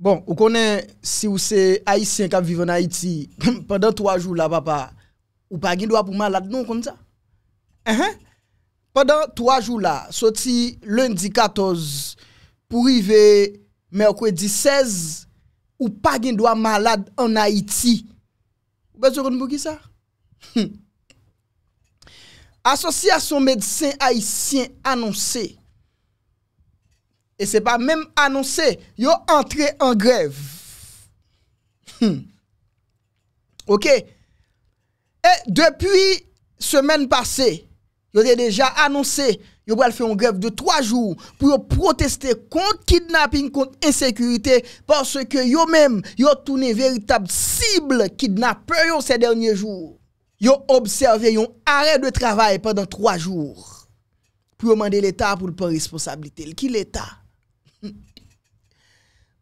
Bon, ou konen, si ou se Haitien ka vive nan Haiti, pendant 3 jou la, papa, ou pa gen do a pou malade, nou konen sa? Ehe? Pendant 3 jou la, soti lundi 14, pou rive, mèkwe 16, ou pa gen do a malade an Haiti. Ou pa gen do a malade an Haiti? Ou ki sa? Asosyasyon Medisyen Haitien anonsey, et c'est pas même annoncé, yo entré en grève. Hmm. OK. Et depuis semaine passée, yo ont déjà annoncé yo va faire une grève de trois jours pour protester contre kidnapping, contre insécurité, parce que yo même yo tourné véritable cible yo ces derniers jours. Yo observé un arrêt de travail pendant trois jours pour demander l'État pour le prendre responsabilité. Qui l'État?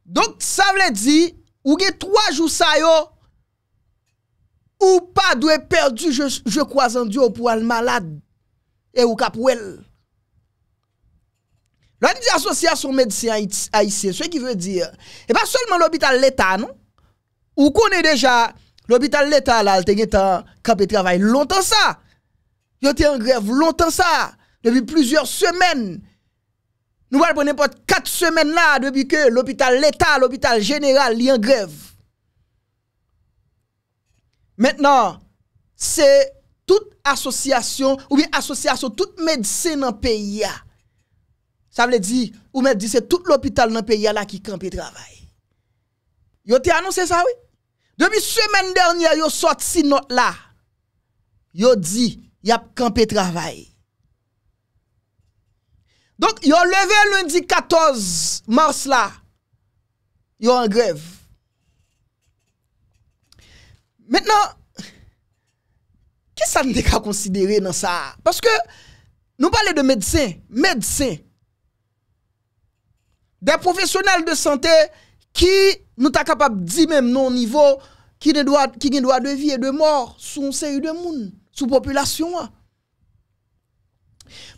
Donc, ça veut dire, ou avez trois jours ça yo, ou pas doué perdu, je, crois en Dieu pour aller malade et ou capouel. L'on dit association médecin ici. ce qui veut dire, et pas seulement l'hôpital l'État, non? Ou connaît déjà l'hôpital l'État là, il de travail longtemps ça. Il été en grève longtemps ça, depuis plusieurs semaines. Nous allons n'importe 4 semaines là depuis que l'hôpital l'État, l'hôpital général, est en grève. Maintenant, c'est toute association ou bien association, toute médecine dans le pays. Ça veut dire, ou même dit, c'est tout l'hôpital dans le pays là qui campe et travail. Yo avez annoncé ça, oui? Depuis semaine dernière, yo sorti note là. Yo dit, y a campé travail. Donc, ils ont levé lundi 14 mars là. Ils ont en grève. Maintenant, qu'est-ce que ça n'a pas considérer dans ça? Parce que nous parlons de médecins, médecins, des professionnels de santé qui nous sont capables de dire même non niveau qui ne doit, qui ne doit de vie et de mort sur une série de monde, sous la population.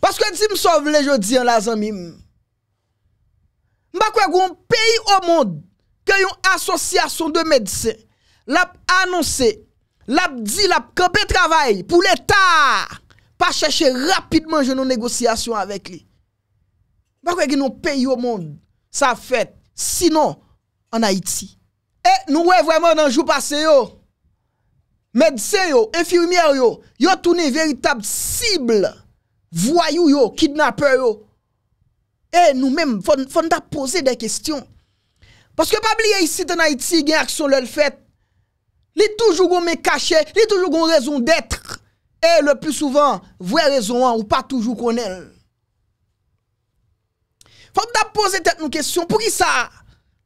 Paske di msov le jodi an la zan mim Mbakwe gwen peyi o moun Ke yon asosyasyon de medse Lap anonse Lap di lap kampe travay Pou l'Etat Pa chache rapidman jenon negosyasyon avek li Mbakwe genon peyi o moun Sa fet Sinon an Haiti E nou we vweman nan jou pase yo Medse yo Enfirmier yo Yo toune veritab sible voyou yo, kidnapper yo. Et eh, nous-mêmes, faut, faut nous poser des questions. Parce que pas oublier ici en Haïti, une action le fait. Il toujours me caché, il toujours une raison d'être. Et le plus souvent, vraie raison hein, ou pas toujours qu'on Faut nous poser tête nous question pour qui ça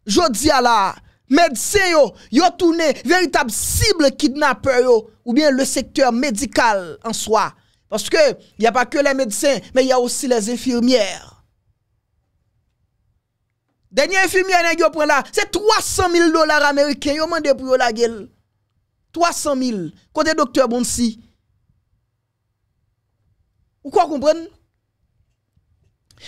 Jodi à la médecin yo, yo tourné véritable cible kidnapper yo ou bien le secteur médical en soi. Parce que il n'y a pas que les médecins, mais il y a aussi les infirmières. Dernier infirmière c'est 300 000 dollars américains. Ils demandé pour la gueule. 300 000. Côté docteur Bonsi. Vous quoi comprendre?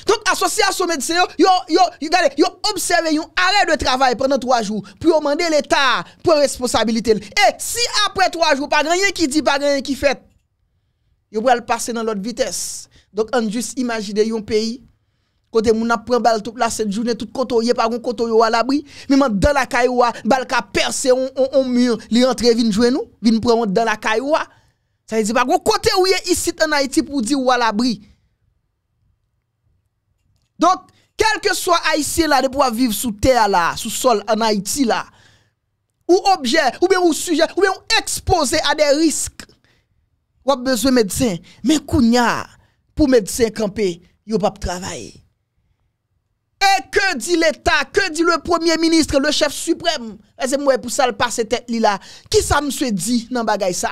Donc, l'association médecin, médecins, ils regardez, yo observé un arrêt de travail pendant trois jours pour demander l'État pour responsabilité. Et si après trois jours, pas rien qui dit, pas rien qui fait, Yo pral passer dans l'autre vitesse. Donc on juste imaginer un pays côté moun a prend balle toute la cette journée toute côtoyé par un côtoyé à l'abri même dans la caillou balle ka percé, on, on, on mur li rentre vinn jouer nous vinn prendre dans la caillou ça veut dire pas un côté où ici en Haïti pour dire ou à l'abri donc quel que soit haïtien là de pouvoir vivre sous terre là sous sol en Haïti là ou objet ou bien ou sujet ou bien exposé à des risques ou a besoin de médecin. Mais kounya, pour médecin campé, il pas travail. Et que dit l'État, que dit le Premier ministre, le chef suprême C'est moi pour ça le passer tête là. Qui ça me dit dans bagay ça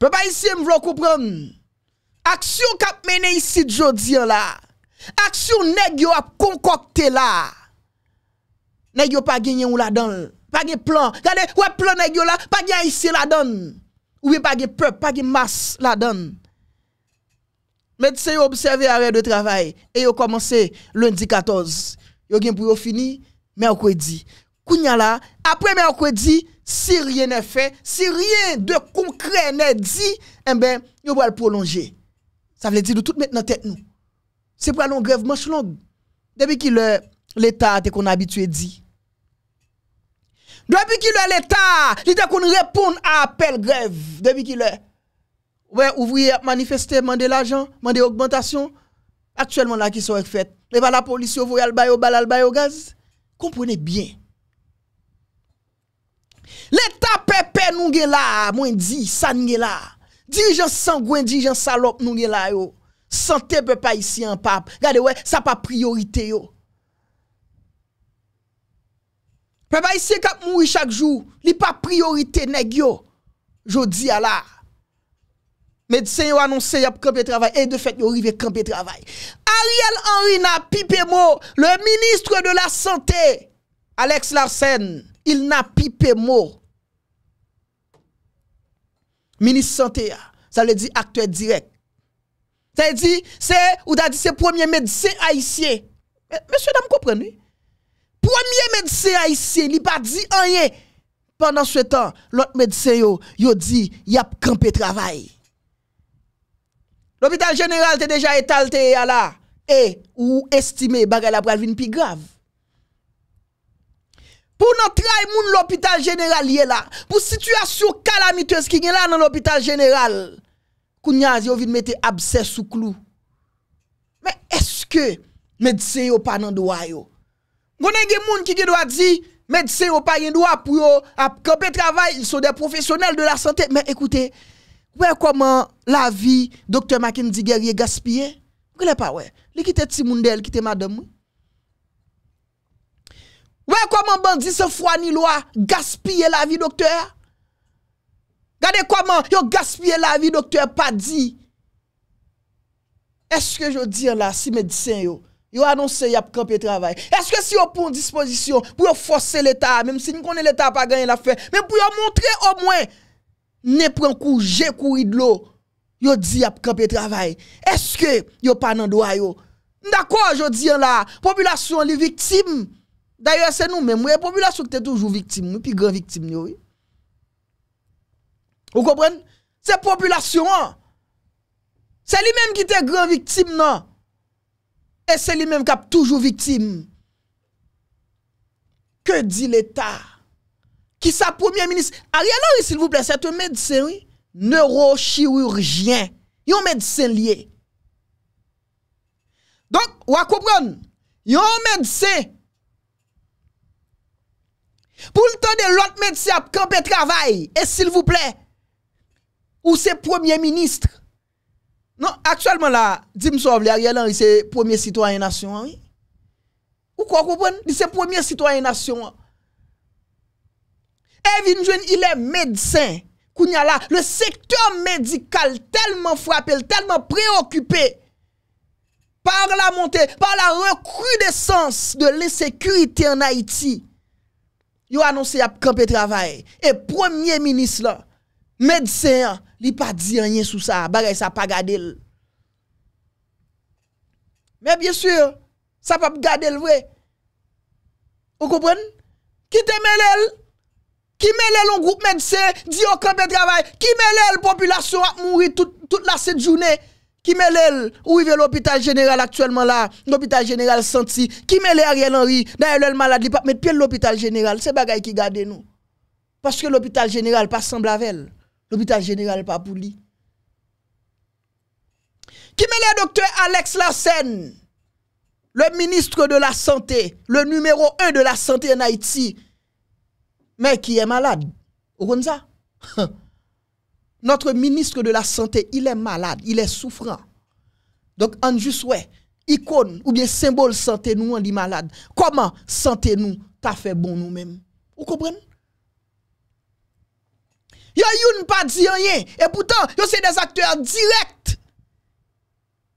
Peuple ici, m'vlo comprendre. Action kap mené ici jodi là. Action nèg yo a concocté là. Nèg yo pas gagné ou la dan. Pas de plan. Regardez, ou plan nèg yo l'a pas gagné ici la donne. Ou bien pas de peuple, pas de masse là-dedans. Médecins observé arrêt de travail et ont commencé lundi 14. Yo gen pour fini mercredi. Kounya là, après mercredi, si rien n'est fait, si rien de concret n'est dit, eh ben, yo va prolonger. Ça veut dire tout la tête nous. C'est pour aller en grève manche longue. Depuis que l'État était qu'on habitué dit, depuis qu'il est l'État, il a qu'on répond à appel grève. Depuis qu'il est. Ouais, ouvrier manifester, demander l'argent, demander augmentation. Actuellement, là, qui sont fait. Les la police, vous voyez, bail au bal, au gaz. Comprenez bien. L'État pépé nous est là, moins dit, ça nous là. Dirigeant sanguin, dirigeant salope nous est là, yo. Santé, ici en pape. Regardez, ouais, ça pas priorité, yo. Peuple haïtien qui mourir chaque jour, li pas priorité nèg yo. dis à la. Médecins ont annoncé y a camper travail et de fait y arrivé camper travail. Ariel Henry n'a pipé mot, le ministre de la santé Alex Larsen, il n'a pipé mot. Ministre santé ça veut dire acteur direct. Ça veut dire c'est ou c'est premier médecin haïtien. Monsieur dame comprenez premier médecin haïtien, il pas dit rien. Pendant ce temps, l'autre médecin yo, yo dit, y a campé travail. L'hôpital général était déjà étalé à là et ou estimé bagay la pral vin plus grave. Pour notre moun l'hôpital général y est là, pour situation calamiteuse qui est là dans l'hôpital général. Kounyaz yo vin mettre abcès sous clou. Mais est-ce que médecin yo pas dans droit yo? Il gen moun ki gens doit di, médecin ou pas gen droit pour yo travail, ils sont des professionnels de la santé. Mais écoutez, ouais comment la vie docteur Mackenzie guerrier gaspillé? Vous ne pas ouais. Li kite ti moun qui te madame. Ouais comment bandit se foi ni loi gaspiller la vie docteur? Regardez comment yo gaspiller la vie docteur pas dit. Est-ce que je dis là si médecin yo ils ont annoncé y travail. Est-ce que si on prend disposition pour forcer l'État, même si nous connaissons l'État pas gagner l'affaire, mais pour montrer au moins, ne prend coup, j'ai de l'eau, yo dit travail. Est-ce que yo pas dans droit D'accord, je dis là, population les victime. D'ailleurs, c'est nous même. la population qui est toujours victime, puis grand victime, Vous comprenez? C'est population. Hein. C'est lui-même qui était grand victime, non? Et c'est lui-même qui a toujours victime. Que dit l'État Qui sa premier ministre Ariel s'il vous plaît, c'est un médecin, oui? Neurochirurgien. Il un médecin lié. Donc, vous comprenez Il un médecin. Pour le temps de l'autre médecin à camper travail, et s'il vous plaît, ou c'est premier ministre Non, akselman la, Jim Sorvler, yel an, y se premier citoyen nasyon an, ou kwa koupon, y se premier citoyen nasyon an. Eh, Evin Joun, il e medsen, koun ya la, le sektor medikal, telman fwapel, telman preokupel, par la monte, par la rekrudesans de l'insekurite an Haiti, yo anonsi ap kampi travay, e premier minis la, medsen an, Il pas dit rien sur ça. bagay ça pas garder. Mais bien sûr, pas pas pas le vrai. Vous comprenez? Qui te Qui qui melel en groupe Dis au de travail. Qui qui la population a qui toute toute la Qui journée qui Où Où est l'hôpital général actuellement là, l'hôpital général senti, qui melel Ariel Henry, d'ailleurs le malade, il pas mettre pied l'hôpital général, c'est bagay qui garder nous. Parce que l'hôpital général pas semble avec elle. L'hôpital général pas Qui met le docteur Alex Lassen, le ministre de la Santé, le numéro un de la santé en Haïti, mais qui est malade. Vous ça? Notre ministre de la Santé, il est malade, il est souffrant. Donc, en juste, icône ou bien symbole santé, nous, on dit malade. Comment santé nous, t'as fait bon nous-mêmes? Vous comprenez? Yo youn pas dit rien. Et pourtant, yo c'est des acteurs directs.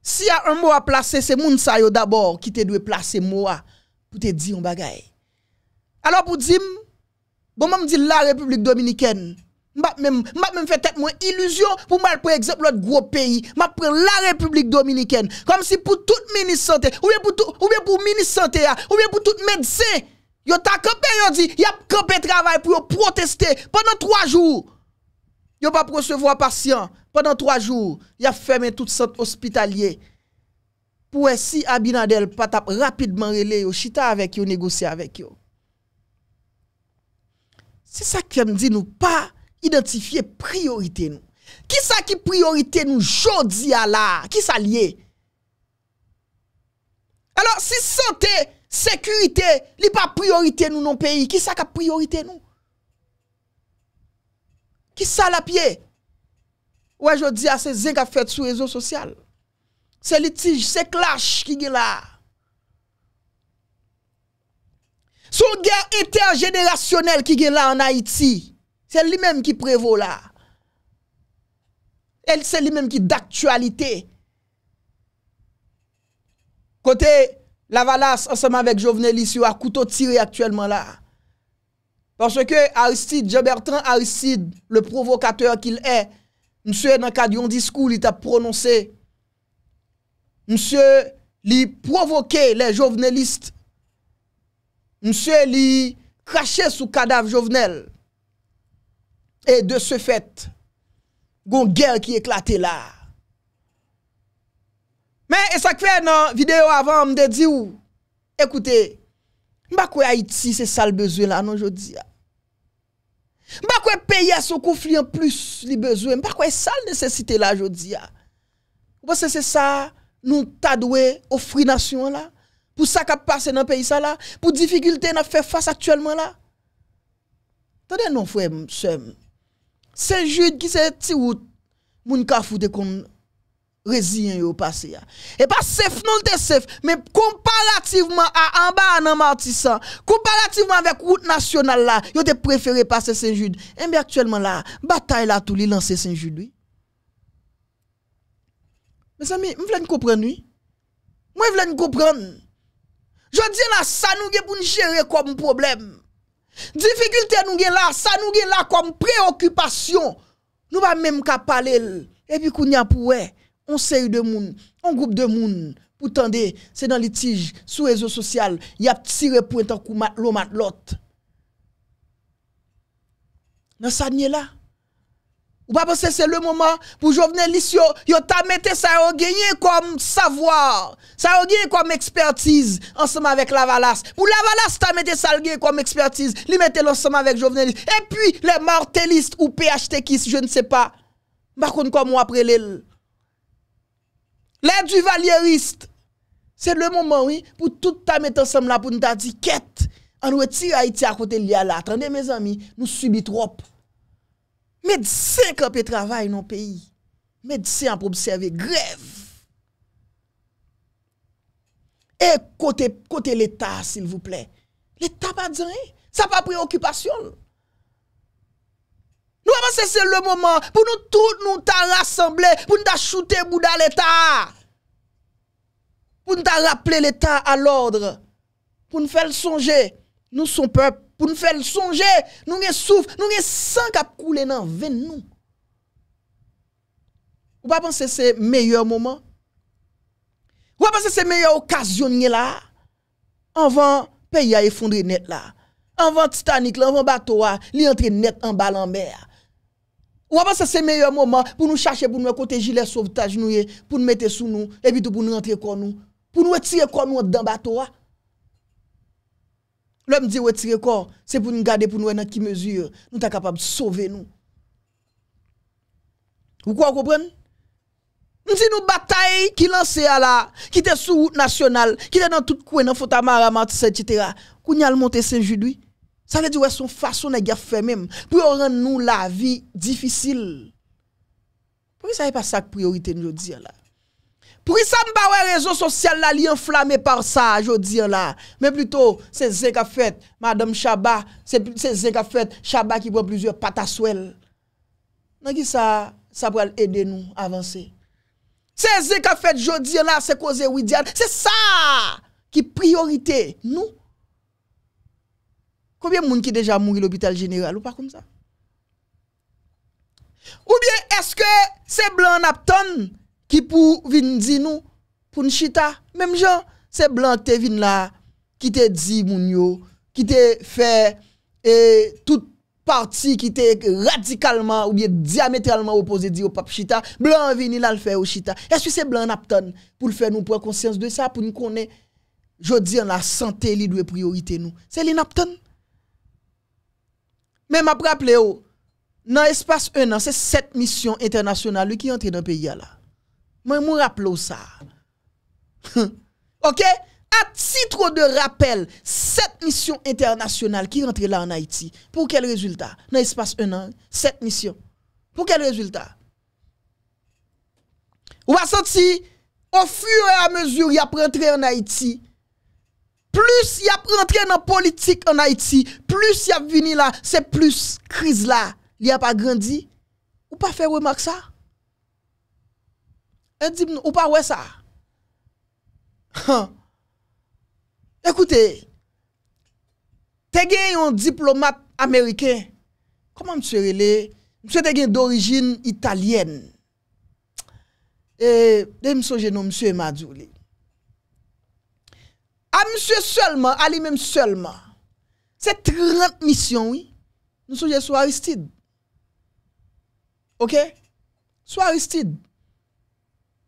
Si y a un mot à placer, c'est moun yo d'abord qui te doit placer moi. pour te dire un bagay. Alors pour dire, bon, me dit la République Dominicaine. M'a même, même fait tête moins illusion pour mal pour exemple l'autre gros pays. M'a prend la République Dominicaine. Comme si pour tout ministre santé, ou bien pour tout, ou bien pour ministre santé, ou bien pour tout médecin, yo t'a campé, yo dit, y a campé travail pour protester pendant trois jours. Yo pa prosevwa pasyon Pendan 3 jou Ya femen tout sent ospitalye Pou esi abinadel patap Rapidman rele yo Chita avek yo, negose avek yo Se sa kem di nou Pa identifiye priorite nou Ki sa ki priorite nou Jodi ala Ki sa liye Alors si sente Sekurite li pa priorite nou Non peyi, ki sa ka priorite nou Ki sa la pye? Ou ajodi a se zing a fèt sou rezo sosyal. Se litij, se klash ki gen la. Sou gen inter-jenerasyonel ki gen la an Haiti. Se li menm ki prevou la. El se li menm ki d'aktualite. Kote la valas ansenman vek Jovenelis yo akouto tire aktuelman la. Parce que Aristide, Jean-Bertrand Aristide, le provocateur qu'il est, msye nan kade yon diskou li ta prononse, msye li provoke les jovenelistes, msye li kache sou kadav jovenel, et de se fète, gon gèl ki eklate la. Men, e sa kwe nan video avan mde di ou, ekoute, Mba kwe Haïti, c'est ça le besoin là, non, je dis. Mba kwe pays a son conflit en plus, les besoins. Mba kwe ça la nécessité là, je dis. Ah. Parce que c'est ça, nous t'adoué, offrir nation là? Pour ça qu'a passé dans le pays ça là? Pour difficulté n'a faire face actuellement là? Tenez non, frère, c'est Saint-Jude qui s'est tiré, moun ka des kon résilient au passé. Et pas safe non te safe, mais comparativement à en bas En amortissant, comparativement avec route nationale là, yo te préféré passer Saint-Jude. Et eh, bien actuellement là, bataille là tout li lancé Saint-Jude. Oui? Mes amis, vous voulez comprendre oui? Moi voulez comprendre. Je dis là ça nous pour nous gérer comme problème. Difficulté nous là, ça nous là comme préoccupation. Nous va même pas parler et puis qu'on y a on série de moun, On groupe de moun. pour c'est dans litige, sur réseaux sociaux, il y a tiré pour un coup mat mat l'autre. Dans ça là. Ou pas penser c'est le moment pour Jovenel Lissio, yo ta mette ça gagné comme savoir, ça gagné comme expertise ensemble avec Lavalas. Pour Lavalas ta mette ça gagné comme expertise, li mette l'ensemble avec Jovenel. Et puis les martellistes ou PHT qui je ne sais pas. Par contre comment après Lè di valieriste. Se lè mouman wè, pou tout ta mette sam la pou nou ta di ket. An wè ti a iti a kote li ala. Tande mè zami, nou subi trop. Medisyen ka pe travay nou peyi. Medisyen pou bseve grev. E kote l'Etat, sil vouple. L'Etat pa djan e. Sa pa preokupasyon lè. Nou wap anse se le moman pou nou tout nou tan rassemble pou nou tan choute mou dan l'Etat. Pou nou tan rapple l'Etat al ordre. Pou nou fel sonje nou son pep. Pou nou fel sonje nou nge souf, nou nge sank ap koule nan ven nou. Ou wap anse se meyur moman? Ou wap anse se meyur okasyon nye la? Anvan peyi a yifondre net la. Anvan titanik la, anvan bato la, li antre net an balan beya. Ou apan se se meyo mouman pou nou chache pou nou ekote jile sovtaj nou ye pou nou mette sou nou e bitou pou nou rentre kon nou. Pou nou etire kon nou dan batowa. Loi m di ou etire kon se pou nou gade pou nou enan ki mezur nou ta kapab souve nou. Ou kwa koupren? M di nou bataye ki lanse ya la ki te sou national ki te nan tout kwen nan fota maramant se titera. Kou nyal monte sen judwi. Sa lè di wè son fason lè gè fè mèm, pou yon rend nou la vi difisil. Pou yon sa yon pas sa k prioryte nou jò di yon la? Pou yon sa mba wè rezon sosyal la li yon flamè par sa jò di yon la? Mè pluto, se zè ka fèt Madame Chabat, se zè ka fèt Chabat ki pwèm plizè pataswèl. Nan ki sa, sa pwèl edè nou avansè. Se zè ka fèt jò di yon la, se ko zè wè di yon la, se sa ki prioryte nou. Combien de monde qui déjà mouru l'hôpital général ou pas comme ça? Ou bien est-ce que c'est blanc Napton qui pour venir dire nous pour nous chita même gens c'est blanc qui vin là qui te dit moun qui te fait eh, toute partie, qui était radicalement ou bien diamétralement opposé dit au pape chita blanc vini là le faire au chita est-ce que c'est blanc Napton pour le faire nous prendre conscience de ça pour nous connaître je dis la santé li doit priorité nous c'est li Napton mais je après rappelle, dans l'espace 1 an, c'est sept missions internationales qui entrent dans le pays là. Moi, rappelle ça. ok? À titre de rappel, sept missions internationales qui rentrent là en Haïti. Pour quel résultat? Dans l'espace 1 an, sept missions. Pour quel résultat? Ou va senti au fur et à mesure, il a rentré en Haïti, plus y a rentré dans politique en Haïti, plus y a venu là, c'est plus crise là, il a pas grandi. Ou pas faire remarque ça? Et eh, dit ou pas ouais ça? Hein? Écoutez, t'es un diplomate américain. Comment monsieur relé? Monsieur t'es d'origine italienne. Et, eh, de me songe monsieur Madouli. À ah, monsieur seulement, à lui-même seulement. C'est 30 missions, oui. Nous sommes sur Aristide. OK? Sur Aristide.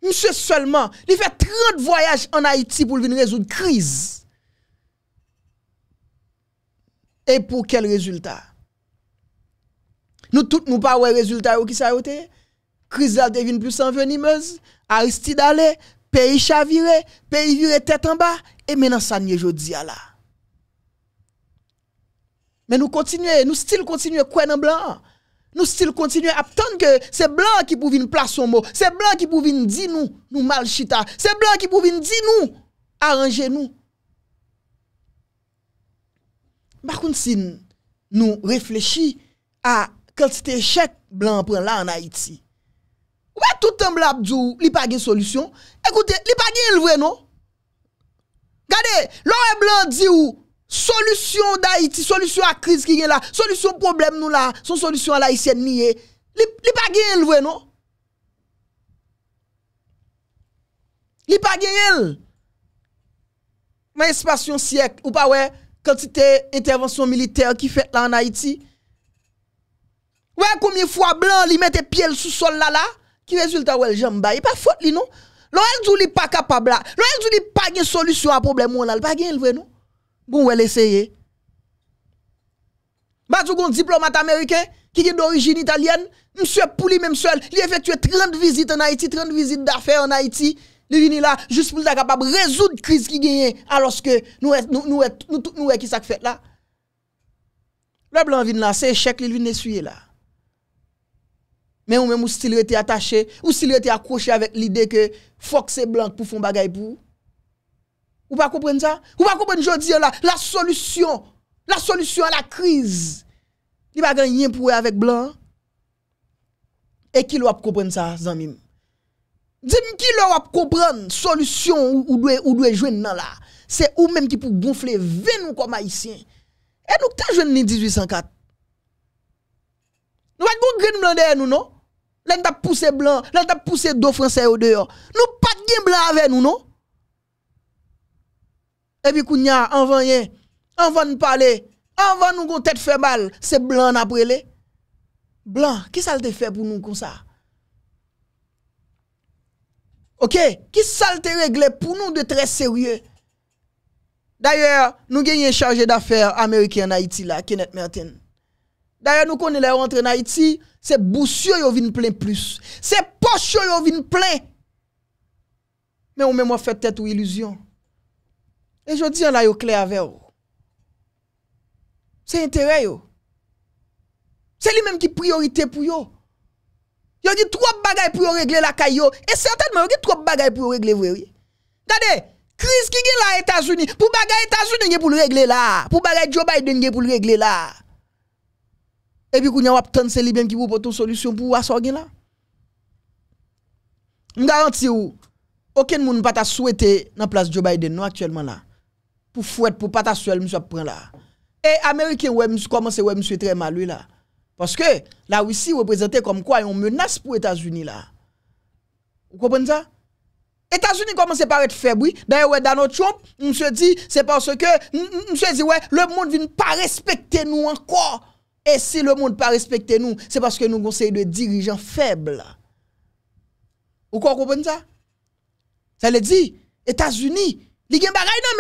Monsieur seulement, il fait 30 voyages en Haïti pour venir résoudre crise. Et pour quel résultat? Nous tous, nous pas ouais résultat oh, qui ça Crise là devine plus envenimeuse. Aristide allait, pays chaviré, pays viré tête en bas, et maintenant ça n'y à là. Mais nous continuons, nous still continuons quoi dans blanc. Nous still continuons à attendre que c'est blanc qui pouvait nous placer son mot, c'est blanc qui pouvait nous dire nous nous mal chita, c'est blanc qui pouvait nous dire nous arranger nous. Par contre si nous réfléchissons à quantité échec blanc prend là en Haïti. Ouais tout temps blanc il n'y a pas de solution. Écoutez, il n'y a pas de vrai non. Gade, lor e blan di ou, solusyon da Haiti, solusyon a kriz ki gen la, solusyon problem nou la, son solusyon la Haitienne niye, li pa gen yel vwe nou? Li pa gen yel? Manisipasyon siyek ou pa wè, kantite intervensyon militer ki fet la an Haiti? Wè koumyen fwa blan li mette piel sou sol la la, ki rezulta wè l jemba, e pa fote li nou? L'OL dit pas capable là. L'OL dit pas de solution à problème on a pas levé nous. Bon, on essayer. Bah, un diplomate américain qui est d'origine italienne, monsieur Pouli même seul, il effectue 30 visites en Haïti, 30 visites d'affaires en Haïti. Il vient là juste pour être capable de résoudre la crise qui gagne alors que nous nous nous nous, nous, qui ça fait là. Le blanc vient là, c'est échec, il vient essuyer là mais ou même ou style était attaché, ou style était accroché avec l'idée que Fox et blanc pour faire bagay pour. Ou pas comprendre ça? Ou pas comprendre aujourd'hui la, la solution, la solution à la crise. Il va gagner pour avec blanc. Et qui l'a comprendre ça, Zamim? Dis-moi qui l'a comprendre solution ou doit ou doit dans là. C'est ou même qui pour gonfler 20 ou comme Haïtien. Et nous t'as en 1804. Nous avons gon grand blanc derrière nous non? L'on t'a poussé blanc, l'on t'a poussé d'eau français au dehors. Nous pas de blanc avec nous, non? Et puis, quand rien, on nous parler, avant nous tête fait mal, c'est blanc après les. Blanc, qui ça te fait pour nous comme ça? Ok, qui ça te réglé pour nous de très sérieux? D'ailleurs, nous avons un chargé d'affaires américain en Haïti là, Kenneth Merton. Da yon nou kon yon la yon rentre na iti, se bousyo yon vin plen plus. Se posyo yon vin plen. Men yon men mwa fe tet ou iluzyon. E jodi yon la yon kle ave yon. Se interè yon. Se li menm ki priorite pou yon. Yon ki trop bagay pou yon regle la ka yon. E certainman yon ki trop bagay pou yon regle vwe yon. Gade, kriz ki gen la Etasuni. Pou bagay Etasuni yon gen pou yon regle la. Pou bagay Djoba yon gen pou yon regle la. Et puis, qu'on a c'est lui-même qui propose une solution pour assortir là. Je garantis vous, aucun monde pas souhaité dans la place de Joe Biden actuellement là. Pour fouetter pour pas souhaiter monsieur prend là. Et Américain, ouais, commencent commence, ouais, monsieur très mal lui là. Parce que la Russie représentée comme quoi une menace pour les États-Unis là. Vous comprenez ça? États-Unis commencent à être faibles. D'ailleurs, ouais, Donald Trump, se dit, c'est parce que, dit, ouais, le monde ne vient pas respecter nous encore. Et si le monde pas respecte nous, c'est parce que nous conseillons de dirigeants faibles. Vous comprenez ça? Ça veut dit? États-Unis, les gens qui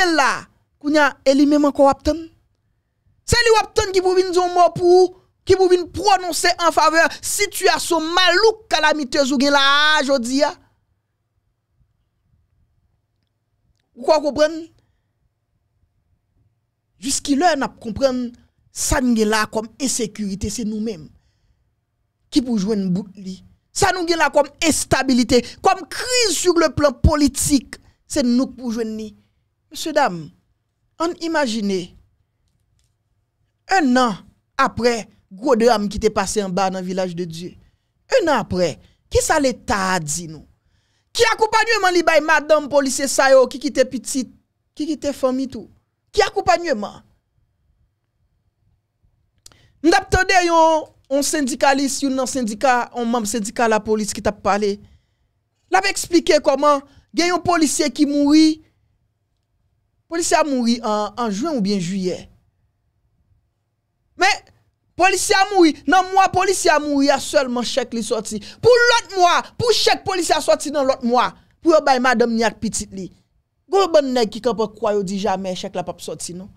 ont là, la. Kounya, même encore C'est les gens qui pour venir dire mot pour qui pour venir prononcer en faveur situation malouk calamiteuse ou bien la aujourd'hui. Vous comprenez? Jusqu'à l'heure, nous comprenons ça nous là comme insécurité, c'est nous-mêmes qui pouvons jouer une bout Ça nous là comme instabilité, comme crise sur le plan politique, c'est nous qui pouvons jouer ni. Monsieur dame, on imagine un an après gros qui était passé en bas dans le village de Dieu. Un an après, qui ça l'état a dit nous Qui accompagnement li bay madame policier sa yo qui était petite, qui quitte famille tout Qui accompagnement Ndap te de yon syndikalist yon nan syndika, yon mam syndika la polis ki tap pale, la pe eksplike koman gen yon polisye ki moui, polisye a moui an juen ou bien juye, men, polisye a moui nan mwa, polisye a moui a selman shek li soti, pou lot mwa, pou shek polisye a soti nan lot mwa, pou yo bay madam ni ak pitit li, go bon nek ki kepe kwa yo di jame shek la pap soti nou,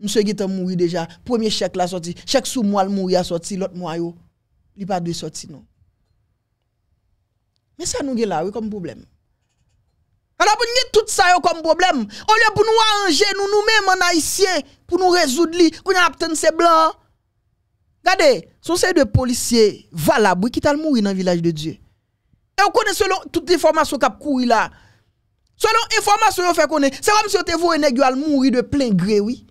Monsieur Gitan mouri déjà. Premier chèque la sorti. Chèque sous moi le a sorti. L'autre mois yo. Il pas de sorti non. Mais ça nous est là comme problème. Alors pour nous tout ça comme problème. Au lieu pour nous arranger nous nous-mêmes en haïtien pour nous résoudre li, qu'on a obtenu ces blancs. Regardez, sont ces deux policiers valables qui t'a mourir dans le village de Dieu. Et on connaît selon toutes les informations qui couru là. Selon information on fait connaître, c'est comme si vous avez mourir de plein gré oui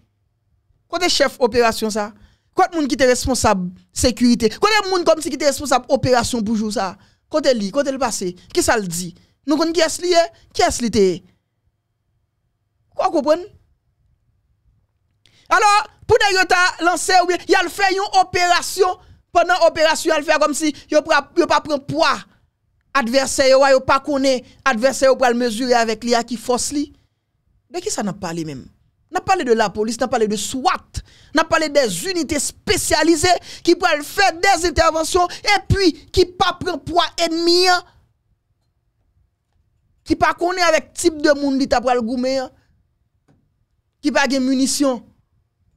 est chef opération ça. Côté monde qui est responsable sécurité. Côté monde comme si qui est responsable opération pour jour ça. Côté lui, est le passé. Qui ça le dit Nous connaissons qui est-ce lié eh? Qui est-ce lié Quoi comprendre Alors, pour d'ailleurs lancer ou bien il a fait une opération pendant l'opération, il fait comme si il ne pas prend poids adversaire ou pas connaît adversaire ou pas mesurer avec lui qui force lui de qui ça n'a pas parlé même n'a parlé de la police, n'a parlé de SWAT, n'a parlé des unités spécialisées qui peuvent faire des interventions et puis qui pas prendre poids ennemi hein. qui pas connaît avec type de monde qui t'a le goumer hein. qui pas de munitions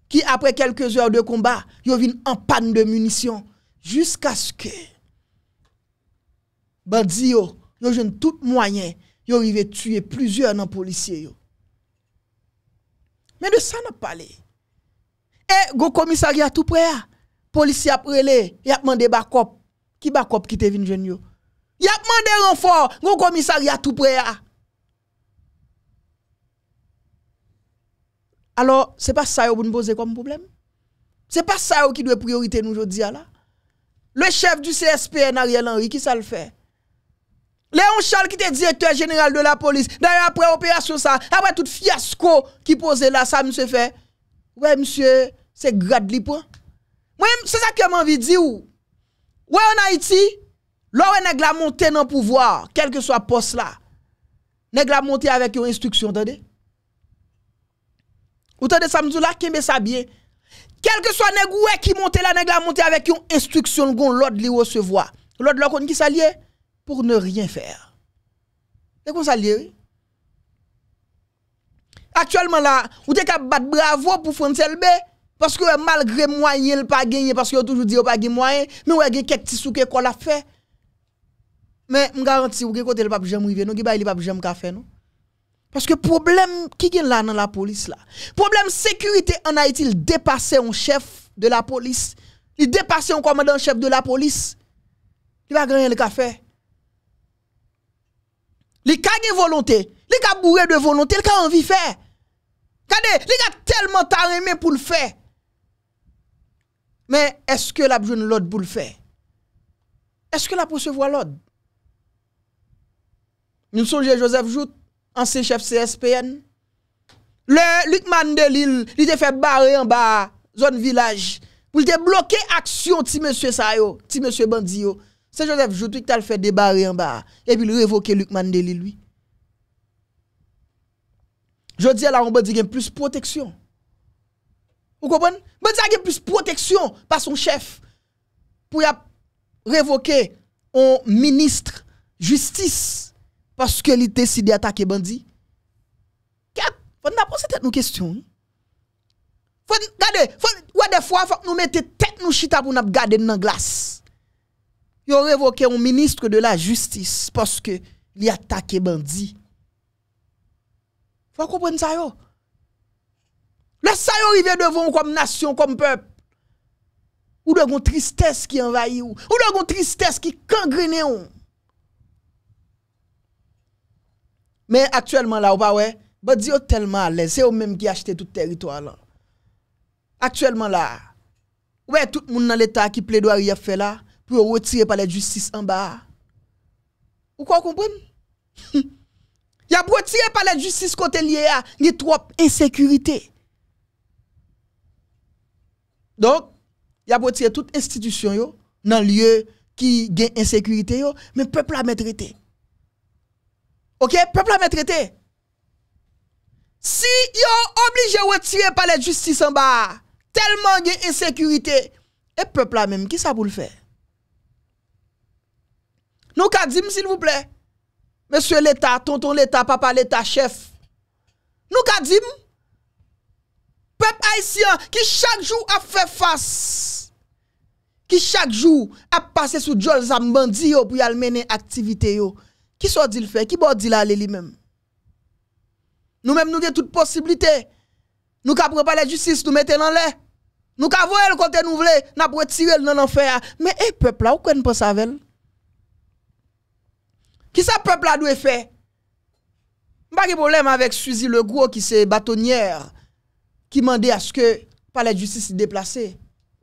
qui après quelques heures de combat, yo viennent en panne de munitions jusqu'à ce que bandi yo, yo jeune tout moyen, yo arrivé tuer plusieurs policiers mais de ça, n'a pas parlé. Et, eh, go commissariat tout près, ah. policier a les, il a demandé backup. Qui backup qui te venu jeune yo? Il a demandé renfort, go commissariat tout près. Ah. Alors, ce n'est pas ça que nous poser comme problème. Ce n'est pas ça qui doit priorité nous aujourd'hui Le chef du CSPN Ariel Henry, qui ça le fait? Léon Charles qui était directeur général de la police. D'ailleurs, après opération ça, après tout fiasco qui posait là, ça se fait. Ouais, monsieur, c'est grade li Moi, c'est ça que j'ai envie de dire. Ouais, en Haïti, l'on nèg la monter dans le pouvoir, quel que soit le poste là. Nèg la monter avec une instruction, entendez? Ou entendez ça me là, qui met ça bien. Quel que soit nèg qui monte là, nèg la monter avec une instruction, l'ordre li recevoir. L'autre là, qui s'allie? pour ne rien faire. C'est comme ça lié. Actuellement là, vous t'es capable battre bravo pour François LB parce que malgré moyen il pas gagné parce que toujours dit pas gagné moyen, mais ouais quelques petits sous quoi l'a fait. Mais je garantis que côté le pas jamais il non, il pas le jamais café non. Parce que problème qui gagne là dans la police là. Problème sécurité en Haïti, il dépassait un chef de la police. Il dépassait un commandant chef de la police. Il va gagner le café. Li ka gen volonté, li ka bouré de volonté, li ka anvi fè. Kade, li ka telman tan remè pou l'fè. Men, eske la pou joun l'od pou l'fè? Eske la pou se vwa l'od? Noun son jè Joseph Jout, anse chef CSPN. Li kman de li, li te fè barè anba zon vilaj. Li te blokè aksyon ti mè sè sa yo, ti mè sè bandi yo. C'est Joseph que qui t'a fait débarrer en bas. Et puis il révoque Luc Mandeli, lui. Je dis là, on y a plus protection. Vous comprenez? qu'il y a plus protection par son chef. Pour révoquer un ministre justice parce qu'il décide d'attaquer Bandi Il faut a cette tête nos questions. Faut, regarder, faut, ouais, des fois, faut nous mettre tête nous chita pour nous garder dans la glace. Ils ont révoqué un ministre de la justice parce que il a attaqué bandit. Faut comprendre ça yo. Le ça devant comme nation, comme peuple. Ou de gon tristesse qui envahit ou. Ou de gon tristesse qui gangrène ou. Mais actuellement là, ou pas ouais, bandi tellement à l'aise, c'est eux même qui acheté tout territoire là. Actuellement là, ouais tout le monde dans l'état qui plaidoirie a fait là, pour retirer par la justice en bas. Ou quoi comprendre? y a retiré par la justice côté lié à, y a trop insécurité. Donc, y a retiré toute institution yo dans lieu qui gagne insécurité yo, mais peuple a traité. OK, peuple a traité. Si yo obligé retirer par la justice en bas, tellement de insécurité et peuple a même qui ça pour le faire Nou ka di m, s'il vous plè. Mè sè l'Etat, tonton l'Etat, papa l'Etat, chef. Nou ka di m. Pepe Aisyan ki chak jou a fè fass. Ki chak jou a pase sou djol zambandi yo pou yal mènen aktivite yo. Ki sò di l'fè? Ki bò bon di l'alè li mèm? Nou mèm nou vè tout posibilite. Nou ka prèpare justice, nou mète nan lè. Nou ka vòè lè kontè nou vè, nan prèpare tirè lè nan an fè ya. Mè e pepe la ou kwen pou savel? Qui ça peuple a doit faire Pas de problème avec Suzy Le Gros qui c'est bâtonnière qui demandait à ce que palais de justice se déplacer.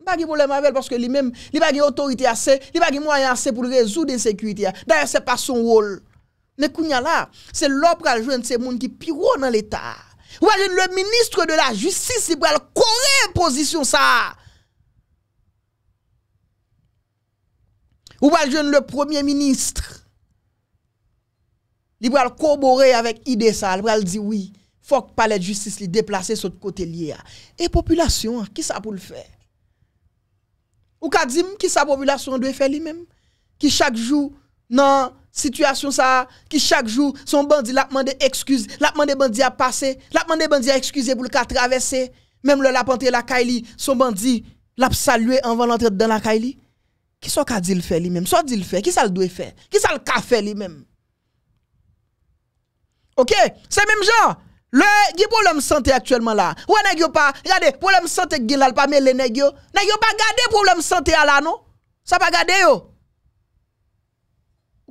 Pas de problème avec parce que lui-même, il pas autorité assez, il pas de moyen assez pour résoudre l'insécurité. D'ailleurs, ce n'est pas son rôle. Mais là, c'est l'opre jeune de ces gens qui pire dans l'état. Ou le ministre de la justice il va corriger position ça. Ou va le premier ministre li pral corroborer avec idée ça, il pral dire oui, faut que palais de justice li déplacer sur côté lié Et population, qui ça pour le faire Ou ka dit qui sa population doit faire lui-même Qui chaque jour dans situation ça qui chaque jour son bandit la demandé excuse, la demandé bandit à passer, la demandé bandit à excuser pour le cas traverser, même le lapenter la Kaili, son bandit l'a salué avant l'entrée dans la Kaili. Qui soit qu'a dit le faire lui-même? Soit dit le faire, qui ça le doit faire? Qui ça le ka fait lui-même? OK C'est même genre. Le y problème santé actuellement là. Ou nèg pas regardez problème santé qui là pas mêlé nèg yo. pas le problème santé là non Ça pas gardé yo.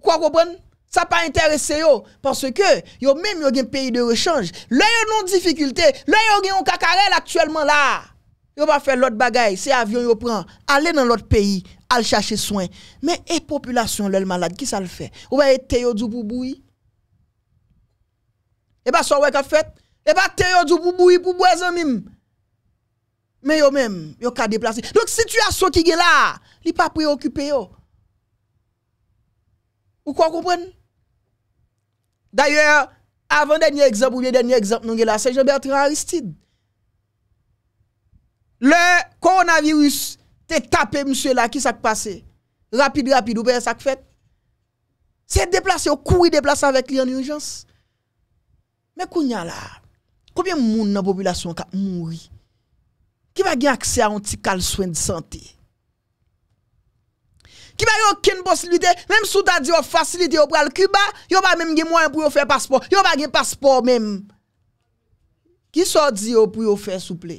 Quoi comprendre ça pas intéressé yo parce que yo même yo un pays de rechange. Là yo non difficulté, là yo gen un cacarel actuellement là. Yo pas faire l'autre bagaille, c'est avion yo prend, aller dans l'autre pays, aller chercher soin. Mais et population le malade qui ça le fait Ou va été yo du boubouille? et eh pas ben, soit qu'a fait et pas te yo du bouboui pour bois zanmim mais yo même yo ka déplacer donc situation qui est là li pas préoccupé yo ou quoi comprendre d'ailleurs avant dernier exemple ou bien dernier exemple nous là c'est Jean-Bertrand Aristide le coronavirus te tapé monsieur là qui s'est passé rapide rapide ou bien ça fait c'est déplacé courir déplacer avec lui en urgence mais kounya là, combien de monde dans la population qui mourir Qui va gagner accès à un petit cal soin de santé Qui va avoir aucune possibilité, même si tu as dit facilité pour le Cuba, yon pas même moyen pour faire passeport, Vous pas un passeport même. Qui sort dit pour faire souple?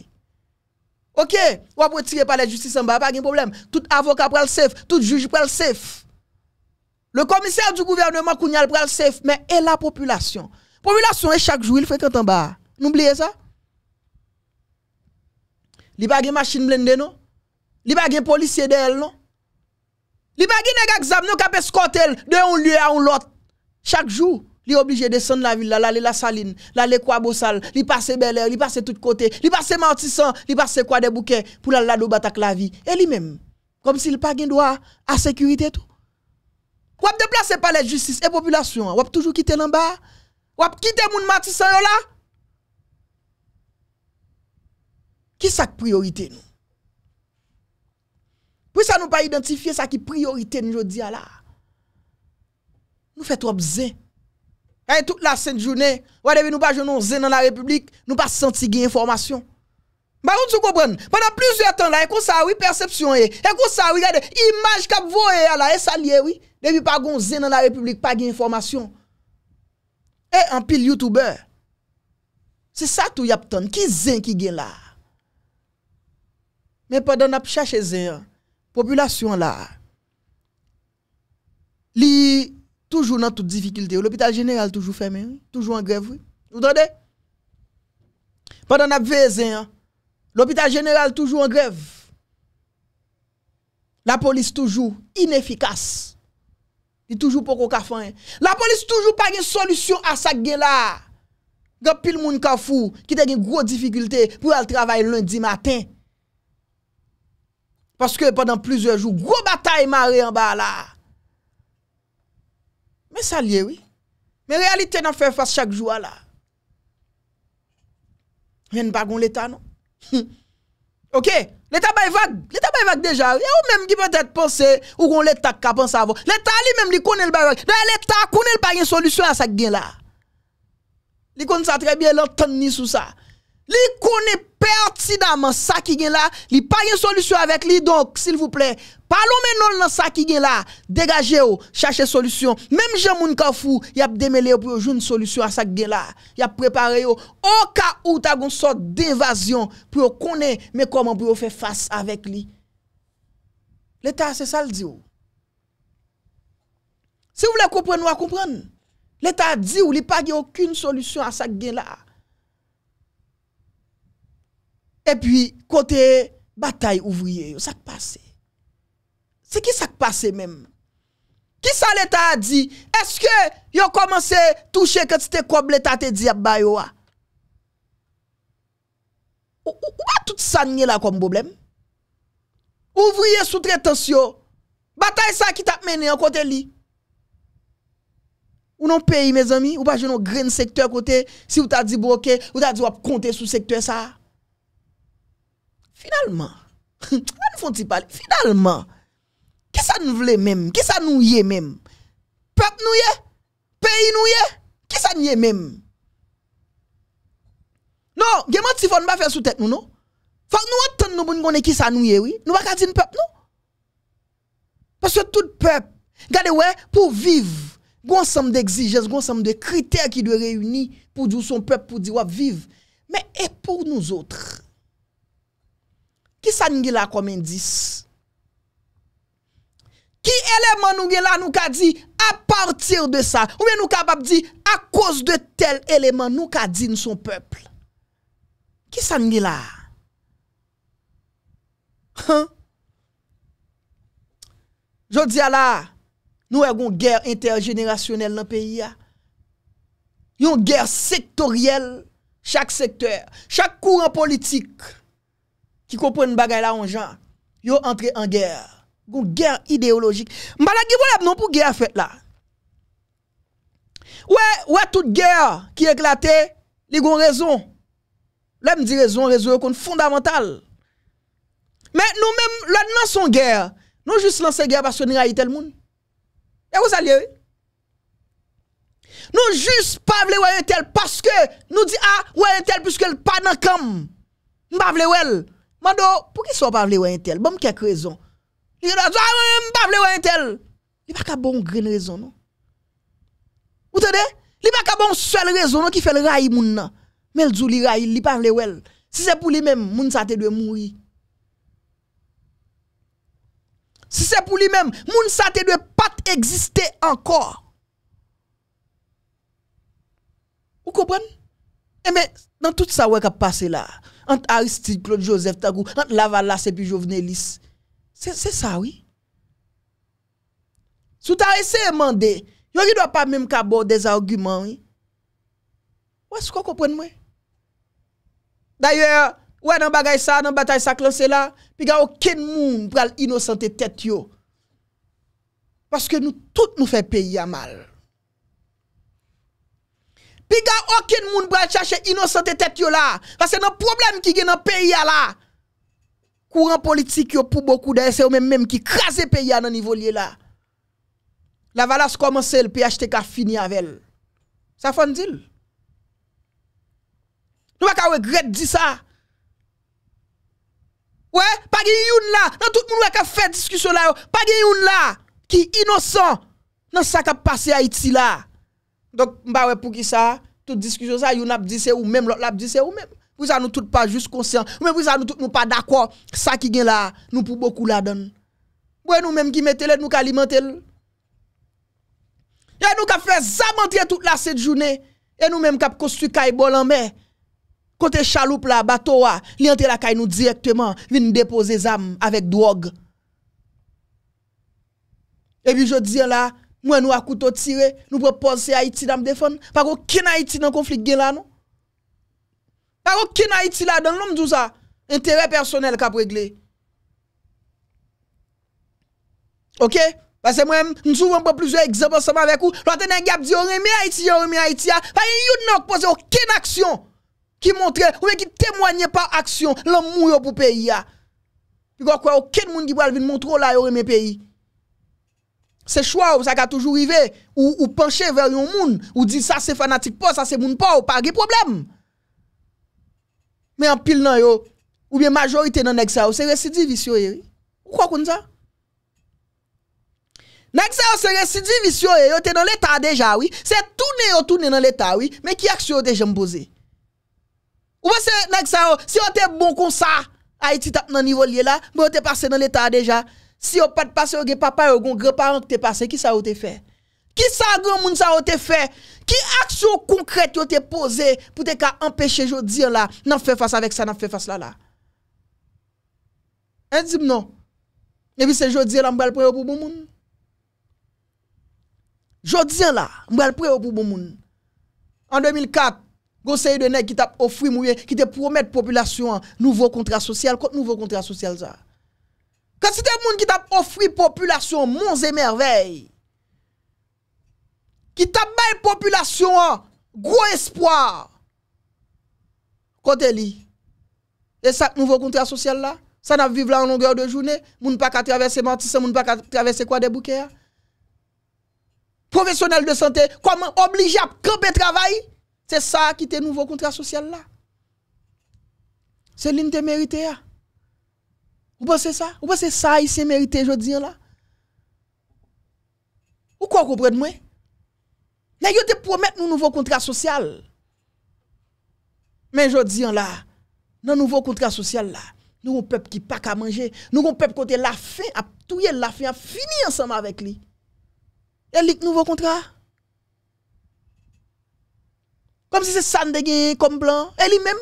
OK, ou va tirer par la justice en bas, pas de problème. Tout avocat le safe, tout juge le safe. Le commissaire du gouvernement Kounyal le safe, mais et la population Population est chaque jour, il fréquente en bas. N'oubliez ça. Il n'y a pas de machine blindée, non? Il n'y a pas de policier d'elle, non? Il n'y a pas de non cap escorté de un lieu à un autre. Chaque jour, il est obligé de descendre la ville, aller la saline, aller quoi beau il passe bel air, il passe tout côté, il passe martissant, il passe quoi des bouquets pour la lado batak la vie. Et lui-même, comme s'il pas de droit à sécurité tout. de déplacer par la justice et population, ou toujours quitter l'en bas. Wap ki te moun mati sa yo la? Ki sa ki priorite nou? Pwè sa nou pa identifiye sa ki priorite nou jodi ala? Nou fè trope zen. E tout la sènde jounè, wade vi nou pa jounon zen nan la republik, nou pa santi gen informasyon. Mpagoun sou koubran, pwè nan plizye tan la, e kou sa wè percepsyon e, e kou sa wè gade imaj kap vo e ala, e salye wè. Devi pa goun zen nan la republik, pa gen informasyon. E an pil youtuber. Se sa tou yap ton, ki zen ki gen la? Men padan ap chache zen, populasyon la, li toujou nan tout difficulte. L'hôpital jeneral toujou femen, toujou an grev, ou do de? Padan ap ve zen, l'hôpital jeneral toujou an grev. La polis toujou inefikas. La polis toujou pa gen solusyon a sak gen la. Gan pil moun ka fou ki den gen gro dificulte pou al travay lundi matin. Paske pendant plizor jou, gro batay mare an ba la. Men salye wè. Men realite nan fè fòs chak jwa la. Yen bagon leta nou. Ok, l'État est ben vague. L'État est ben vague déjà. Et ou même qui peut-être penser, ou qu'on l'État qui pense avant. L'État lui-même, il connaît le bail ben L'État connaît le pas une solution à ça qui là. Il connaît ça très bien, l'entend ni sous ça. Li kone perti daman sa ki gen la, li pa gen solusyon avek li, donk, sil vouple, palou menol nan sa ki gen la, degaje ou, chache solusyon, mem jemoun ka ou fou, yap demele ou pou yo joun solusyon a sa ki gen la, yap prepare ou, o ka ou ta goun sot devasyon, pou yo kone, me koman pou yo fe fase avek li. L'Etat se sal di ou. Se ou vle koupren, wakoupren. L'Etat di ou, li pa gen akoun solusyon a sa ki gen la, epi kote batay ouvriye yo sak pase se ki sak pase mem ki sa le ta a di eske yo komanse touche ke ti te koble ta te di ap bayo a ou a tout sa nye la kom boblem ouvriye sou tretans yo batay sa ki tap mene an kote li ou non peyi me zami ou pa jenon gren sektor kote si ou ta di boke ou ta di wap konte sou sektor sa Finalement, parler. Finalement, qu'est-ce que nous voulait même Qu'est-ce que nous y est même Peuple nous y est Pays nous y Qu'est-ce ça nous y est même Non, il y a pas faire sous tête nous, non Faut nous attendre nous pour nous qui ça nous y oui. Nous pas dire peuple non Parce que tout peuple, regardez ouais, pour vivre un ensemble d'exigences, un ensemble de critères qui doit réunir pour dire son peuple, pour dire vivre. Mais et pour nous autres Ki sa nge la komendis? Ki eleman nou gen la nou ka di a partir de sa? Ou men nou kapap di a kos de tel eleman nou ka di nou son peple? Ki sa nge la? Jou di ala, nou e gon ger intergenerasyonel nan peyi ya. Yon ger sektoriel, chak sektor, chak kouran politik. qui comprennent bagay là en gens, yo entre en guerre. Une guerre idéologique. M'bala gi non pour guerre fait là. Ouais, ouais, toute guerre qui éclate, les gon raison. même dit raison, raison est fondamental. Mais nous là nous son guerre. Nous juste lancer guerre parce que nous haïssons tel monde. Et vous allez, nous juste pas vle ouais tel parce que nous dit ah ouais tel puisque le pas dans camp. M'pa Mando, pou ki sou pa vle wey entel? Bom kek rezon? Li yon anjou anjou, pa vle wey entel? Li pa ka bon gren rezon nou? Ou te de? Li pa ka bon sel rezon nou ki fel rayi moun nan? Mel djou li rayi, li pa vle wey el. Si se pou li men, moun sa te dwe moui. Si se pou li men, moun sa te dwe pat egziste ankor. Ou kompren? E men, nan tout sa wey ka pase la... ant Aristide, Claude Joseph, Tagou, ant Lavalas, epi Jovenelis. Se sa wè? Sou ta wè se emande, yo wè dò pa mèm kabò des argümen wè? Wè sou kò kompwen mè? Da yò, wè e nan bagay sa, nan batay sa klansè la, pi ga okèn moun pral inosante tèt yo. Paske nou tout nou fè peyi a mal. Pi ga oken moun bral chache inosante tete yo la. Kwa se nan problem ki gen nan peya la. Kouran politik yo pou boku da ese yo men menm ki krasi peya nan nivoliye la. La valas komanse el pi achete ka fini avel. Sa fondil? Nou baka we gred di sa? We? Pa gen yon la? Nan tout moun we ka fe diskusyo la yo. Pa gen yon la ki inosant nan sa ka pase a iti la. Donk mba we pou ki sa, tout diskusyon sa, yon ap di se ou, mèm lò ap di se ou mèm. Wisa nou tout pa juste konsyant, mèm wisa nou tout nou pa d'akwa, sa ki gen la, nou pou boku la don. Bwè nou mèm ki mette lè, nou ka alimentè lè. E nou ka fè zamantye tout la set jounè, e nou mèm kap kostu ka e bolan mè. Kote chaloup la, batowa, li ante la kay nou direktwèman, vi nou depose zam avèk dwog. E vi jò diyan la, Moi, nous, à couteau tiré, nous proposons Haïti dans le défendre. Pas aucun Haïti dans le conflit là, non? Pas aucun Haïti là, dans l'homme, tout ça. Intérêt personnel qu'a régler. OK? Parce que moi, nous souvent pas plusieurs exemples ensemble avec vous. L'autre n'est a dit, on remet Haïti, on remet Haïti. Pas une n'a posé aucune action qui montrait, ou qui témoignait par action, l'amour pour le pays. Puis ah. quoi, aucun monde qui va venir montrer oh là, remet pays. Se chwa ou sa ka toujou ive, ou penche ver yon moun, ou di sa se fanatik pou, sa se moun pou, pa ge problem. Me an pil nan yo, ou biye majorite nan neg sa ou, se residi visyo yo. Ou kwa kon sa? Neg sa ou se residi visyo yo, yo te nan leta deja, oui. Se toune yo toune nan leta, oui, me ki aksyo yo deja mboze. Ou pa se, neg sa ou, se yo te bon kon sa, a iti tap nan nivoli la, me yo te pase nan leta deja. Si yo pati pase yo ge papa yo goun gre paran ki te pase, ki sa yo te fe? Ki sa yo goun moun sa yo te fe? Ki aksyon konkret yo te pose pou te ka empeshe jodi an la nan fe fasa vek sa nan fe fasa la la? En di m non? Nevi se jodi an la mbèl preyo pou moun moun? Jodi an la mbèl preyo pou moun moun? En 2004, gose yi de nek ki tap ofri mouye ki te promet populasyon nouvo kontra sosyal, kote nouvo kontra sosyal za? Quand c'est des monde qui t'a offert population monts et merveilles, qui t'a la population gros espoir, côté là, Et ça, nouveau contrat social là, ça n'a pas vivre là en longueur de journée, moun pas qu'à traverser Matisse, moun pas qu'à traverser quoi des bouquets. Professionnel de santé, comment obligé à camper travail, c'est ça qui est nouveau contrat social là. C'est l'une des mérités. Hein. Ou bo se sa? Ou bo se sa yi se merite jo diyan la? Ou kwa koubred mwen? Nan yo te promet nou nouvo kontra sosyal. Men jo diyan la, nou nouvo kontra sosyal la, nou yon pep ki pak a manje, nou yon pep kote la fin, a touye la fin, a fini ansama vek li. El li nouvo kontra. Kom si se san dege kom blan, el li menm.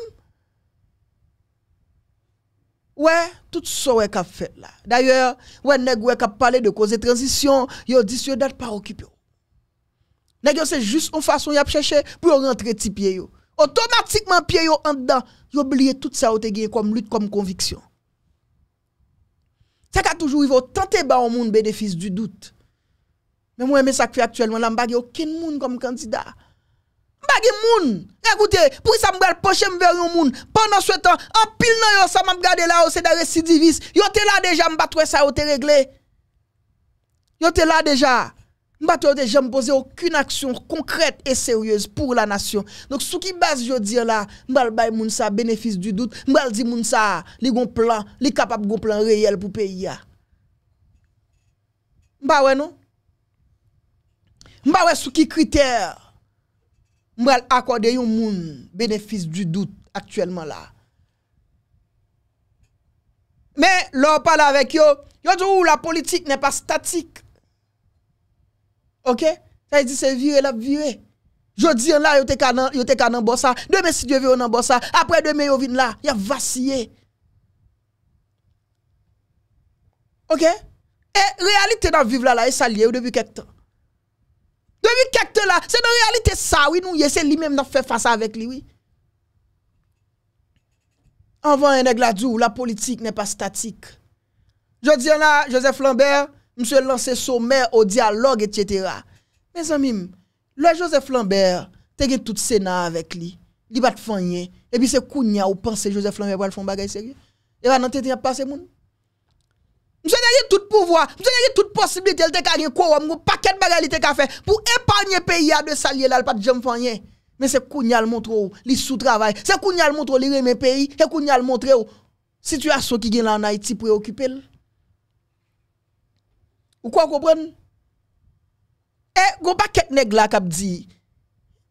Ouais, tout ça ouais qu'a fait là. D'ailleurs, ouais nèg ouais qu'a parlé de cause de transition, yo dit yo date pas occupé. Nèg c'est juste une façon y a chercher pour rentrer ti pied yo. Automatiquement pied yo en dedans, yo oublié tout ça ou te gagné comme lutte comme conviction. Ça qu'a toujours il faut tenter ba au monde bénéfice du doute. Mais moi mais ça fait actuellement là, pas aucun monde comme candidat. Bagay moun. Écoutez, pour ça me poche m'ver un moun. Pendant ce temps, en pile nan yo, ça m'a la là, oh, c'est da recidivis, Yo te là déjà, m'batwe ça, ou oh, te réglé. Yo te là déjà. M'bat oh, déjà posé aucune action concrète et sérieuse pour la nation. Donc, sou qui base yo dire là, m'bal bay moun ça, bénéfice du doute, m'bal di moun ça, li gon plan, li capable gon plan réel pour pays M'ba ouais non? M'ba ouais ki qui critère? Mwen akwade yon moun Benefis du dout Aktuellement la Men lor pale avek yo Yo djou ou la politik Nè pa statik Ok Sa yi di se vire la vire Jodi yon la yote kanan bosa Deme si djou vire nan bosa Apre deme yon vin la Yon vasye Ok E realite nan viv la la E salye ou debi ketan Se mi kakte la, se nan realite sa, oui nou, ye se li menm nan fe fasa avèk li, oui. Anvan enèk la djou, la politik nè pa statik. Je di yon la, Joseph Lambert, mse lanse soumer ou dialog, etyetera. Men san mim, le Joseph Lambert, te gen tout sena avèk li, li bat fanyen, ebi se kounya ou panse Joseph Lambert wèl fon bagay, sè gen. Ewa nan te gen panse moun. Mse nage tout pouvoi, mse nage tout possibilité l te ka gen kwa wam, pa paket bagay li te ka fe, pou epanye peyi a de salye lal pat jam fanyen. Men se le montre ou, li sou travay, se le montre ou li pays, peyi, se le montre ou, situasyon ki gen lan Haiti preokipe l. Ou kwa kompren? E, eh, goun paket neg la kap di,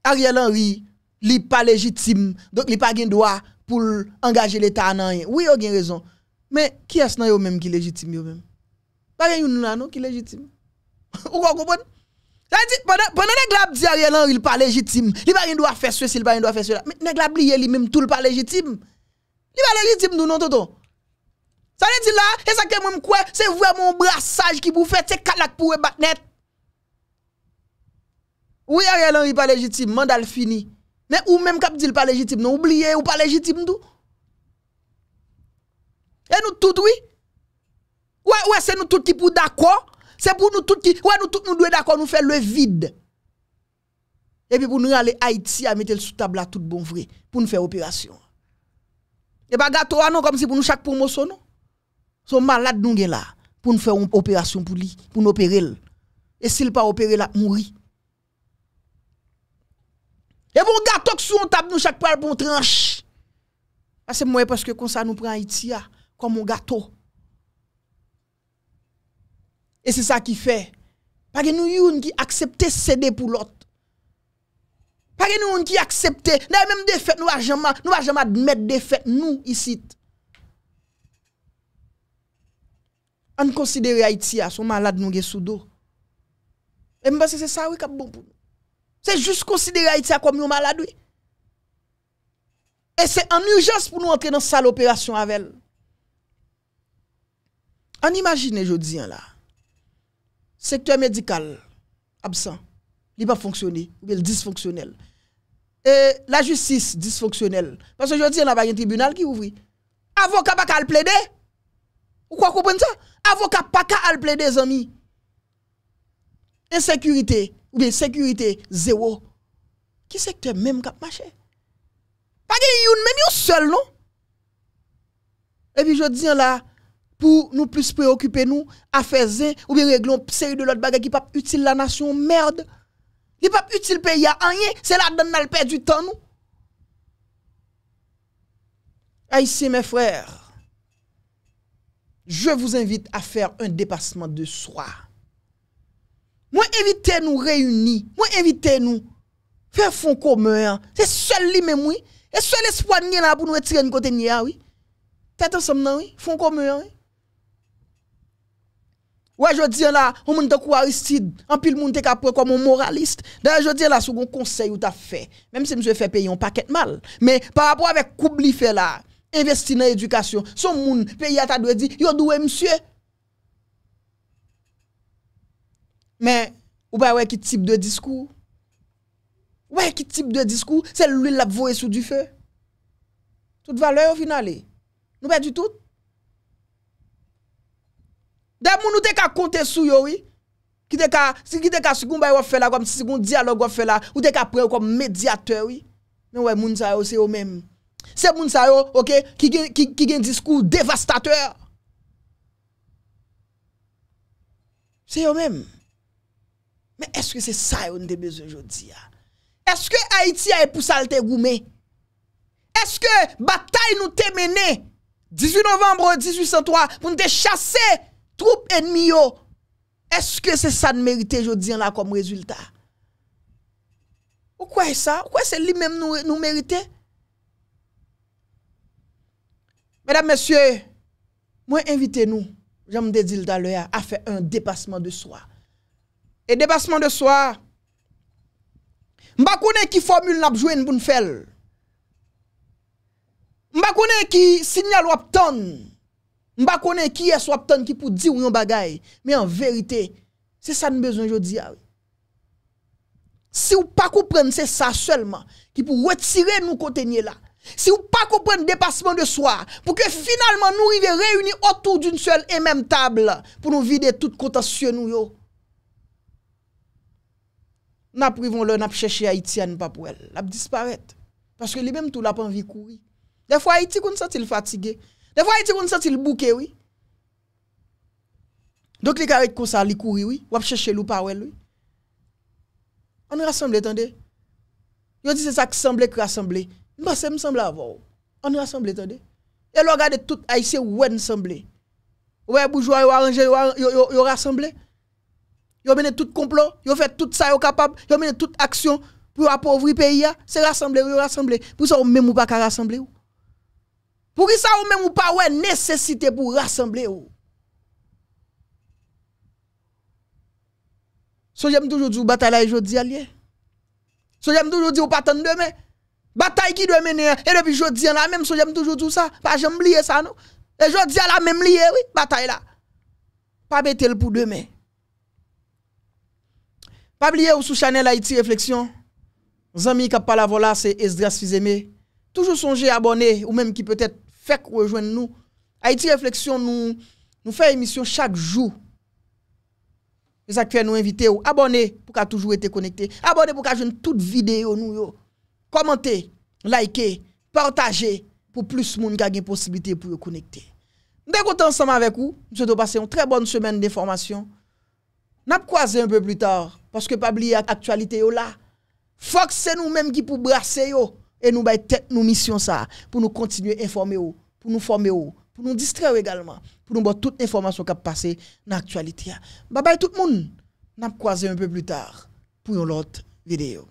Ariel Henry, li pa legitim, donc li pa gen doa pou engaje l'Etat nan yen. Oui, yo gen rezon. Men, ki as nan yo menm ki lejitim yo menm? Pari yon nan nou ki lejitim? Ou kwa kompon? Sa yi ti, pwene ne glap di a real anri l pa lejitim, li pari yon do a feswe si, li pari yon do a feswe la, men, ne glap li ye li menm tou l pa lejitim. Li pa lejitim nou non, toto? Sa yi ti la, e sa ke menm kwe, se vwe moun brasaj ki pou fwe, te kalak pou we bak net. Ou a real anri l pa lejitim, mandal fini. Men, ou menm kap di l pa lejitim nou, ou blye, ou pa lejitim nou. E nou tout oui? Ouè, ouè, se nou tout ki pou d'akon? Se pou nou tout ki... Ouè, nou tout nou dwe d'akon, nou fè le vide. E pi pou nou yale Aitia, metel sou tab la tout bon vre, pou nou fè operasyon. E pa gato anon, kom si pou nou chak pou moso nou? Son malade nou gen la, pou nou fè operasyon pou li, pou nou operel. E si l pa operel la, mouri. E pou nou gato k sou, pou nou tab nou chak pou al bon tranche. A se mwen paske konsa nou pran Aitia, comme un gâteau. Et c'est ça qui fait. Pas que nous qui de céder pour l'autre. Pas que nous qui accepter. Même des fêtes, nous jamais, nous jamais admettre des fêtes, nous, ici. On considère Haïti à ah, son malade nous sous dos. Et parce que c'est ça oui qui est bon pour nous. C'est juste considérer Haïti ah, comme un malade. Et c'est en urgence pour nous entrer dans cette salle avec elle. Imaginez imagine, je dis hein, là, secteur médical absent, il pas fonctionné, ou bien dysfonctionnel. Et la justice dysfonctionnelle. Parce que je dis, hein, il n'y a un tribunal qui ouvre. Avocat pas qu'à le plaider. Ou quoi comprendre ça? Avocat pas qu'à le plaider, amis. Insécurité, ou bien sécurité zéro. Qui secteur même qui a marché? Pas qu'il y a une même seul, non? Et puis je dis hein, là, pour nous plus préoccuper nous à faire zin, ou bien régler une série de l'autre bagage qui pas utile la nation merde il pas utile pays à rien c'est là dedans le perdre du temps nous ah, Ici mes frères je vous invite à faire un dépassement de soi moi invitez nous réunis moi invitez nous faire fond commun hein. c'est seul lui même oui et seul espoir là pour nous retirer côté oui Faites ensemble, oui. fond comme oui. Ou a jodi la, ou moun te kwa ristid, anpil moun te kapwe kwa moun moralist. Dan a jodi la, sou goun konsey ou ta fe, menm se msye fe peyi an paket mal, men par apwa vek koubli fe la, investi nan edukasyon, sou moun peyi ata dwe di, yon dwe msye. Men, ou bay wè ki tip de diskou? Wè ki tip de diskou? Se loulil la pvoe sou du fe? Tout vale yo finale? Eh. Nou bay du tout? Dè moun ou te ka kontesou yo, wè? Ki te ka, si ki te ka sikoun bay wafela, kom sikoun diyalog wafela, ou te ka pren wakom medyateur, wè? Mwen moun sa yo, se yo mèm. Se moun sa yo, ok, ki gen diskou devastateur. Se yo mèm. Mè eske se sa yo nou te bezon jodi ya? Eske Haiti a epousal te goumè? Eske batay nou te mène? 18 novembre 1803 moun te chaseye troupe ennemi Est-ce que c'est ça de mériter aujourd'hui là comme résultat? Pourquoi ça? Pourquoi c'est lui-même nous, nous mériter? Mesdames, messieurs, moi invitez-nous, j'aime te dire tout à l'heure, faire un dépassement de soi. Et dépassement de soi, sais qui qui formule la jwen pou n'fel. Mba qui qui qui wap ton. Mba konen kiye swap tan ki pou di ou yon bagay. Me an verite, se sa nou bezon jo di awe. Si ou pa koupren se sa selman, ki pou wetire nou kote nye la. Si ou pa koupren depasman de swa, pou ke finalman nou rive reyuni otou d'un sel en menm tabla, pou nou vide tout kota sye nou yo. Na privon lè, na pcheche Haitian pa pou el. La pdisparèt. Paske li menm tou la panvi koui. De fwa Haiti kon satil fatige. Des fois, Haïti, on senti le bouquet, oui. Donc, les gars comme ça, ils courent, oui. Ou chercher loup par oui. On rassemble, attendez. Ils dit, c'est ça qui semblait que rassemble. Moi, ça me semble avoir. On rassemble, attendez. Et l'on regarde tout Haïtien, où on semble. Ouais, bourgeois, yo arrangé, ils yo, rassemblé. ont mené tout complot, Ils ont fait tout ça ils sont capables Ils ont mené toute action pour appauvrir pays hein. C'est rassembler, yo rassembler. Pour ça, même ou pas qu'à rassembler. Pour ça, ou même ou pas, est nécessité pour rassembler ou. So j'aime toujours dire bataille jodi allié. So j'aime toujours dire pas attendre demain. Bataille qui doit mener et depuis jodi la même so j'aime toujours dire ça, pas j'aime oublier ça non. Et jodi la même lié oui, bataille là. Pas mettre pour demain. Pas oublier ou sous Chanel Haïti réflexion. Zami qui la voilà c'est Esdras Fizeme. Toujours songer abonner ou même qui peut-être Fek rejwen nou. Haiti Reflexion nou fè emisyon chak jou. Yos ak fè nou invite ou abone pou ka toujou ete konekte. Abone pou ka jwen tout videyo nou yo. Komante, like, partaje pou plus moun kage posibite pou yo konekte. Ndèkote ansanman vek ou, mse te pase yon tre bonn semen de formasyon. Nap kwaze yon peu pli tor, paske pa bli aktualite yo la. Fokse nou menm ki pou brase yo. Et nous tête nous mission ça pour nous continuer à informer, pour nous former, pour nous distraire également, pour nous toutes toute information qui passe dans l'actualité. Bye bye tout le monde. Nous croiser un peu plus tard pour une autre vidéo.